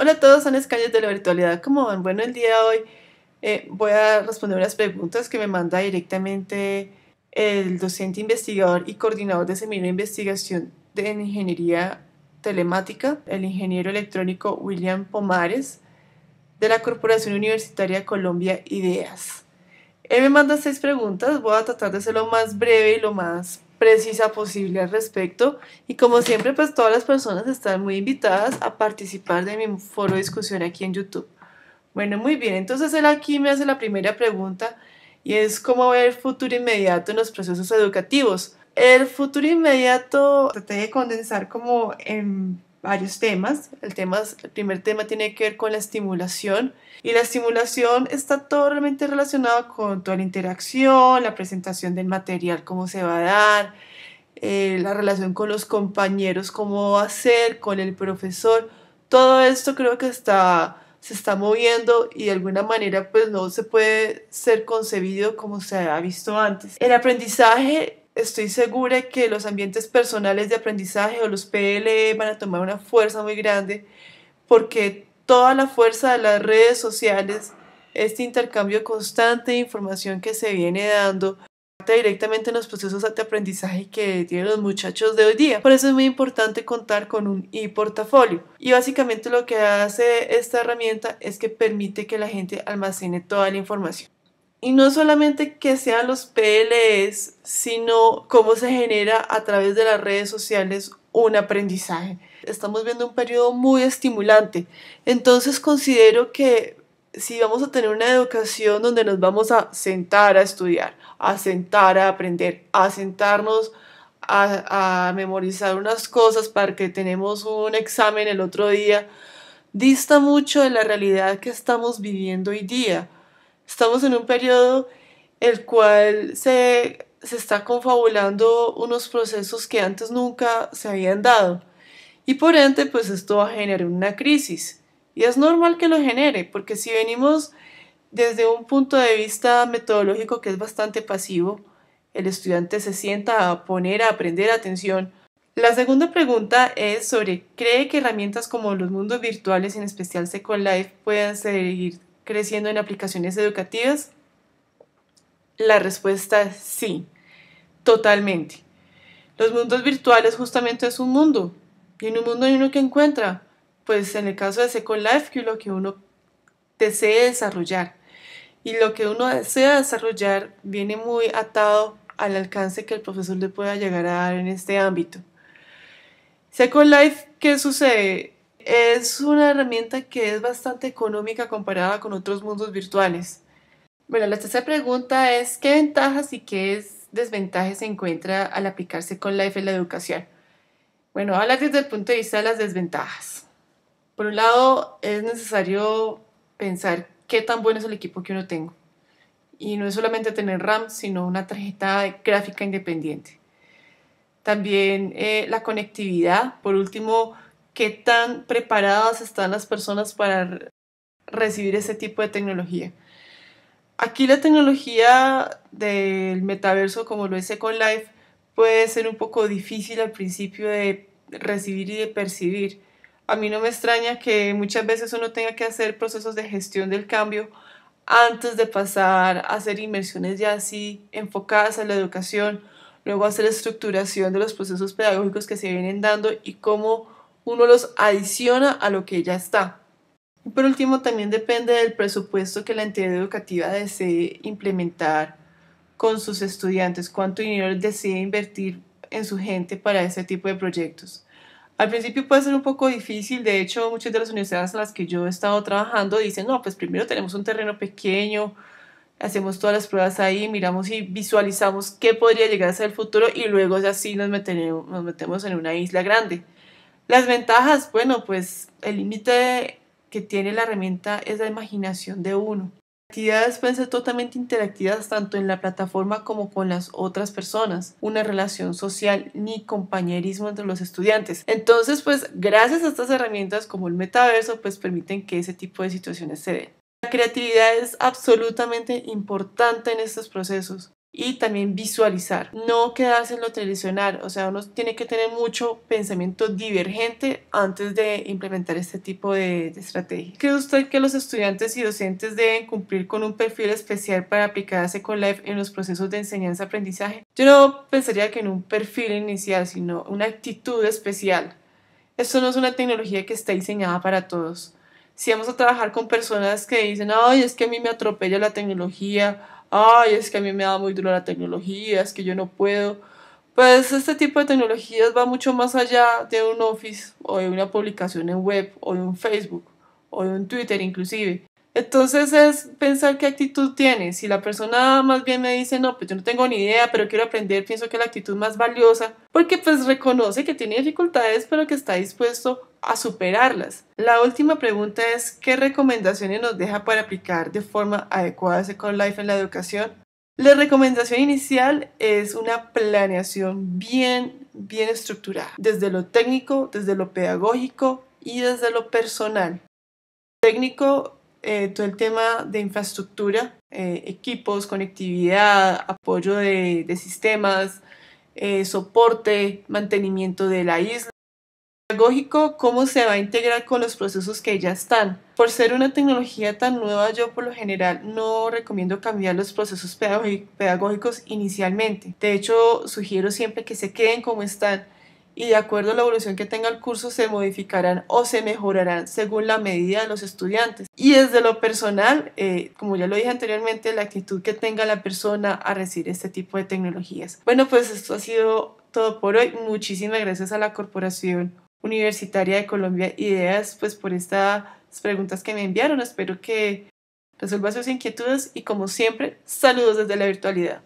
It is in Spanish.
Hola a todos, son Escalles de la Virtualidad. ¿Cómo van? Bueno, el día de hoy eh, voy a responder unas preguntas que me manda directamente el docente investigador y coordinador de Seminario de Investigación de Ingeniería Telemática, el ingeniero electrónico William Pomares, de la Corporación Universitaria Colombia Ideas. Él me manda seis preguntas, voy a tratar de ser lo más breve y lo más precisa posible al respecto. Y como siempre, pues todas las personas están muy invitadas a participar de mi foro de discusión aquí en YouTube. Bueno, muy bien, entonces él aquí me hace la primera pregunta y es cómo ver futuro inmediato en los procesos educativos. El futuro inmediato traté de condensar como en varios temas. El, tema, el primer tema tiene que ver con la estimulación y la estimulación está totalmente relacionada relacionado con toda la interacción, la presentación del material, cómo se va a dar, eh, la relación con los compañeros, cómo va a ser, con el profesor. Todo esto creo que está, se está moviendo y de alguna manera pues no se puede ser concebido como se ha visto antes. El aprendizaje estoy segura que los ambientes personales de aprendizaje o los PLE van a tomar una fuerza muy grande porque toda la fuerza de las redes sociales, este intercambio constante de información que se viene dando, directamente en los procesos de aprendizaje que tienen los muchachos de hoy día. Por eso es muy importante contar con un e-portafolio. Y básicamente lo que hace esta herramienta es que permite que la gente almacene toda la información. Y no solamente que sean los PLEs, sino cómo se genera a través de las redes sociales un aprendizaje. Estamos viendo un periodo muy estimulante. Entonces considero que si vamos a tener una educación donde nos vamos a sentar a estudiar, a sentar a aprender, a sentarnos a, a memorizar unas cosas para que tenemos un examen el otro día, dista mucho de la realidad que estamos viviendo hoy día Estamos en un periodo el cual se, se está confabulando unos procesos que antes nunca se habían dado. Y por ende, pues esto va a generar una crisis. Y es normal que lo genere, porque si venimos desde un punto de vista metodológico que es bastante pasivo, el estudiante se sienta a poner, a aprender atención. La segunda pregunta es sobre, ¿cree que herramientas como los mundos virtuales, en especial Second Life, pueden seguir creciendo en aplicaciones educativas? La respuesta es sí, totalmente. Los mundos virtuales justamente es un mundo. Y en un mundo hay uno que encuentra, pues en el caso de Second Life, que lo que uno desee desarrollar. Y lo que uno desea desarrollar viene muy atado al alcance que el profesor le pueda llegar a dar en este ámbito. Second Life, ¿qué sucede? es una herramienta que es bastante económica comparada con otros mundos virtuales. Bueno, la tercera pregunta es qué ventajas y qué desventajas se encuentra al aplicarse con Life en la educación. Bueno, hablar desde el punto de vista de las desventajas. Por un lado, es necesario pensar qué tan bueno es el equipo que uno tengo. Y no es solamente tener RAM, sino una tarjeta gráfica independiente. También eh, la conectividad. Por último, qué tan preparadas están las personas para recibir ese tipo de tecnología. Aquí la tecnología del metaverso, como lo es Life puede ser un poco difícil al principio de recibir y de percibir. A mí no me extraña que muchas veces uno tenga que hacer procesos de gestión del cambio antes de pasar a hacer inversiones ya así enfocadas a la educación, luego hacer estructuración de los procesos pedagógicos que se vienen dando y cómo uno los adiciona a lo que ya está. por último, también depende del presupuesto que la entidad educativa desee implementar con sus estudiantes, cuánto dinero desee invertir en su gente para ese tipo de proyectos. Al principio puede ser un poco difícil, de hecho muchas de las universidades en las que yo he estado trabajando dicen, no, pues primero tenemos un terreno pequeño, hacemos todas las pruebas ahí, miramos y visualizamos qué podría llegar a ser el futuro y luego así nos, nos metemos en una isla grande. Las ventajas, bueno, pues el límite que tiene la herramienta es la imaginación de uno. Actividades pueden ser totalmente interactivas tanto en la plataforma como con las otras personas, una relación social ni compañerismo entre los estudiantes. Entonces, pues gracias a estas herramientas como el metaverso, pues permiten que ese tipo de situaciones se den. La creatividad es absolutamente importante en estos procesos y también visualizar, no quedarse en lo tradicional, o sea, uno tiene que tener mucho pensamiento divergente antes de implementar este tipo de, estrategia. ¿Cree usted que los estudiantes y docentes deben cumplir con un perfil especial para aplicarse con en los procesos de enseñanza-aprendizaje? Yo no pensaría que en un perfil inicial, sino una actitud especial. Esto no es una tecnología que está diseñada para todos. Si vamos a trabajar con personas que dicen, ay, es que a mí me atropella la tecnología, ay, es que a mí me da muy duro la tecnología, es que yo no puedo. Pues este tipo de tecnologías va mucho más allá de un office o de una publicación en web o de un Facebook o de un Twitter inclusive. Entonces es pensar qué actitud tiene. Si la persona más bien me dice, no, pues yo no tengo ni idea, pero quiero aprender, pienso que la actitud más valiosa, porque pues reconoce que tiene dificultades, pero que está dispuesto a superarlas. La última pregunta es, ¿qué recomendaciones nos deja para aplicar de forma adecuada Second Life en la educación? La recomendación inicial es una planeación bien, bien estructurada, desde lo técnico, desde lo pedagógico y desde lo personal. Técnico, eh, todo el tema de infraestructura, eh, equipos, conectividad, apoyo de, sistemas, eh, soporte, mantenimiento de la isla pedagógico cómo se va a integrar con los procesos que ya están. Por ser una tecnología tan nueva, yo por lo general no recomiendo cambiar los procesos pedagógicos inicialmente. De hecho, sugiero siempre que se queden como están y de acuerdo a la evolución que tenga el curso se modificarán o se mejorarán según la medida de los estudiantes. Y desde lo personal, eh, como ya lo dije anteriormente, la actitud que tenga la persona a recibir este tipo de tecnologías. Bueno, pues esto ha sido todo por hoy. Muchísimas gracias a la corporación Universitaria de Colombia Ideas, pues por estas preguntas que me enviaron. Espero que resuelva sus inquietudes y como siempre, saludos desde la virtualidad.